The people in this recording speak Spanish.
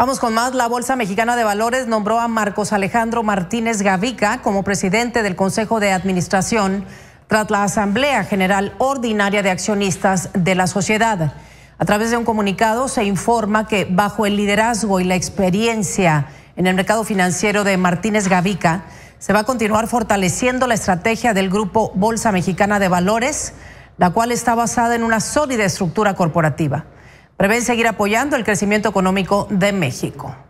Vamos con más. La Bolsa Mexicana de Valores nombró a Marcos Alejandro Martínez Gavica como presidente del Consejo de Administración tras la Asamblea General Ordinaria de Accionistas de la sociedad. A través de un comunicado se informa que bajo el liderazgo y la experiencia en el mercado financiero de Martínez Gavica, se va a continuar fortaleciendo la estrategia del grupo Bolsa Mexicana de Valores, la cual está basada en una sólida estructura corporativa prevén seguir apoyando el crecimiento económico de México.